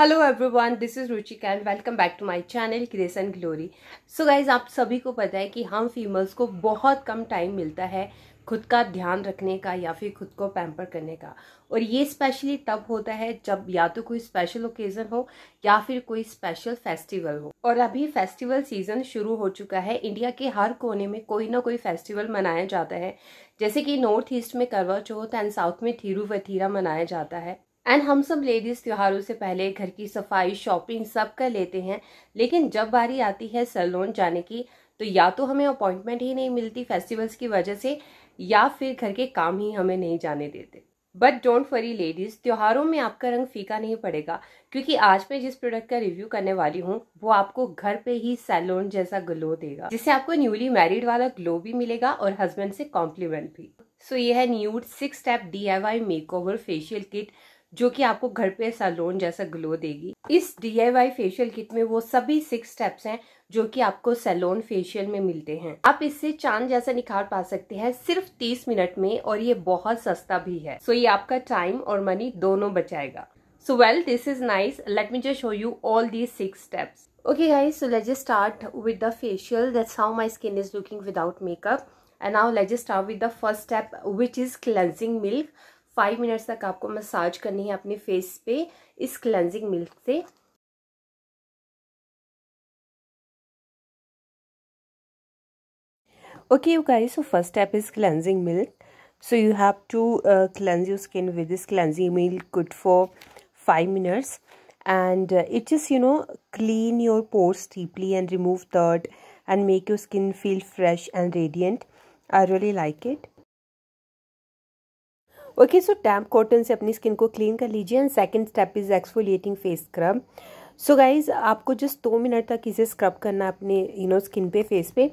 Hello everyone this is Ruchi कैंड welcome back to my channel grace and glory so guys आप सभी को पता है कि हम फीमेल्स को बहुत कम टाइम मिलता है खुद का ध्यान रखने का या फिर खुद को पैम्पर करने का और ये स्पेशली तब होता है जब या तो कोई स्पेशल ओकेज़न हो या फिर कोई स्पेशल फेस्टिवल हो और अभी फेस्टिवल सीज़न शुरू हो चुका है इंडिया के हर कोने में कोई ना कोई फेस्टिवल मनाया जाता है जैसे कि नॉर्थ ईस्ट में करवा चौथ एंड साउथ में थिरुवथीरा मनाया जाता है एंड हम सब लेडीज़ त्योहारों से पहले घर की सफाई शॉपिंग सब कर लेते हैं लेकिन जब बारी आती है सैलून जाने की तो या तो हमें अपॉइंटमेंट ही नहीं मिलती फेस्टिवल्स की वजह से या फिर घर के काम ही हमें नहीं जाने देते बट डोंट वरी लेडीज त्योहारों में आपका रंग फीका नहीं पड़ेगा क्योंकि आज मैं जिस प्रोडक्ट का रिव्यू करने वाली हूँ वो आपको घर पे ही सैलोन जैसा ग्लो देगा जिससे आपको न्यूली मैरिड वाला ग्लो भी मिलेगा और हस्बैंड से कॉम्प्लीमेंट भी सो so, ये है nude six step D I Y makeover facial kit जो कि आपको घर पे सैलून जैसा ग्लो देगी इस डी फेशियल किट में वो सभी सिक्स स्टेप्स हैं जो कि आपको सैलून फेशियल में मिलते हैं आप इससे चांद जैसा निखार पा सकते हैं सिर्फ तीस मिनट में और ये बहुत सस्ता भी है सो ये आपका टाइम और मनी दोनों बचाएगा so well this is nice let me just show you all these six steps okay guys so let just start with the facial that's how my skin is looking without makeup and now let just start with the first step which is cleansing milk five minutes तक आपको massage करनी है अपने face पे इस cleansing milk से okay you guys so first step is cleansing milk so you have to cleanse your skin with this cleansing milk good for five minutes and it is you know clean your pores deeply and remove dirt and make your skin feel fresh and radiant I really like it okay so damp cotton से अपनी skin को clean कर लीजिए and second step is exfoliating face scrub so guys आपको just दो minute तक इसे scrub करना है अपने यू नो स्किन पे फेस पे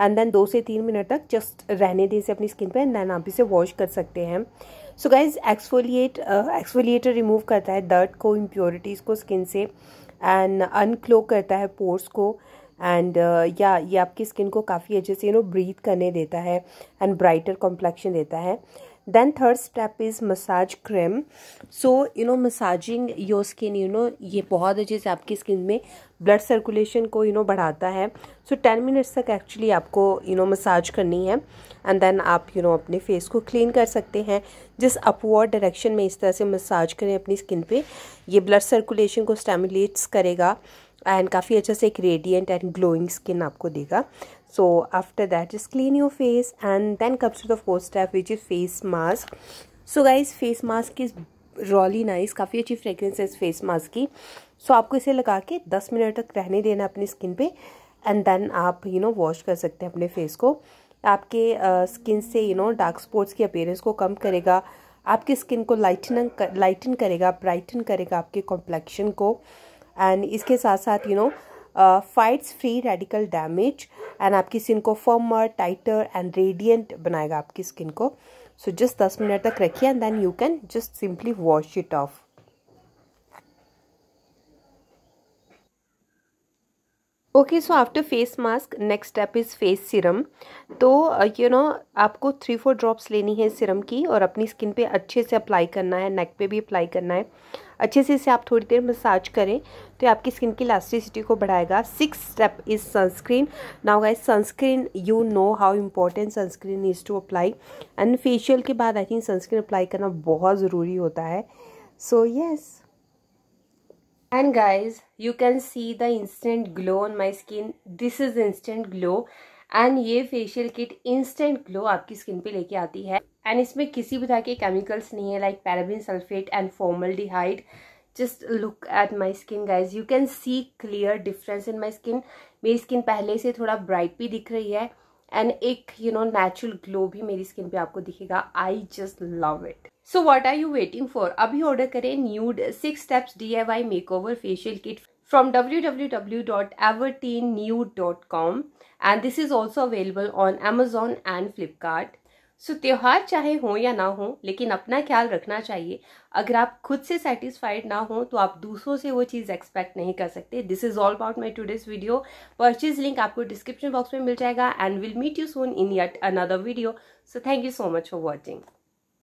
एंड देन दो से तीन मिनट तक जस्ट रहने दे इसे अपनी स्किन पे एंड देन आप इसे वॉश कर सकते हैं so guys exfoliate exfoliator remove करता है दर्द को इम्प्योरिटीज़ को स्किन से एंड अनक्लो करता है पोर्स को एंड uh, या ये आपकी स्किन को काफ़ी अच्छे से यू नो ब्रीथ करने देता है एंड ब्राइटर कॉम्प्लेक्शन देता है then third step is massage cream so you know massaging your skin you know ये बहुत अच्छे से आपकी स्किन में ब्लड सर्कुलेशन को यू नो बढ़ाता है सो टेन मिनट्स तक एक्चुअली आपको यू नो मसाज करनी है एंड देन आप यू नो अपने फेस को क्लीन कर सकते हैं जिस अपवर्ड डायरेक्शन में इस तरह से मसाज करें अपनी स्किन पर यह ब्लड सर्कुलेशन को स्टेमुलेट्स करेगा एंड काफ़ी अच्छा से एक रेडियंट एंड ग्लोइंग स्किन आपको देगा so after that is clean your face and then comes to the fourth step which is face mask so guys face mask is really nice काफ़ी अच्छी फ्रेगरेंस है इस फेस मास्क की सो so, आपको इसे लगा के दस मिनट तक रहने देना अपनी स्किन पे एंड देन आप यू नो वॉश कर सकते हैं अपने फेस को आपके स्किन uh, से यू नो डार्क स्पॉट्स की अपेयरेंस को कम करेगा आपकी स्किन को लाइटन लाइटन करेगा ब्राइटन करेगा आपके कॉम्प्लेक्शन को एंड इसके साथ साथ you know fights free radical damage and आपकी स्किन को फर्मर टाइटर एंड रेडियंट बनाएगा आपकी स्किन को सो जस्ट दस मिनट तक रखिए and then you can just simply wash it off okay so after face mask next step is face serum तो you uh, know आपको three four drops लेनी है सिरम की और अपनी स्किन पे अच्छे से अप्लाई करना है नेक पे भी अप्लाई करना है अच्छे से इसे आप थोड़ी देर मसाज करें तो आपकी स्किन की इलास्टिसिटी को बढ़ाएगा six step is sunscreen now guy sunscreen you know how important sunscreen is to apply and facial के बाद आई थिंक सनस्क्रीन अप्लाई करना बहुत ज़रूरी होता है so so, yes yes. and guys you can see the instant glow on my skin this is instant glow and ये facial kit instant glow आपकी skin पर लेके आती है एंड इसमें किसी भी तरह के केमिकल्स नहीं है like paraben sulphate and formaldehyde just look at my skin guys you can see clear difference in my skin मेरी स्किन पहले से थोड़ा ब्राइट भी दिख रही है एंड एक यू नो नेचुरल ग्लो भी मेरी स्किन पे आपको दिखेगा I just love it so what are you waiting for अभी ऑर्डर करें nude six steps D I Y makeover facial kit from W W W dot dot com and this is also available on Amazon and Flipkart so त्यौहार चाहे हो या ना हो लेकिन अपना ख्याल रखना चाहिए अगर आप खुद से सेटिस्फाइड ना हो तो आप दूसरों से वो चीज़ एक्सपेक्ट नहीं कर सकते this is all about my today's video purchase link आपको डिस्क्रिप्शन बॉक्स में मिल जाएगा and will meet you soon in yet another video so thank you so much for watching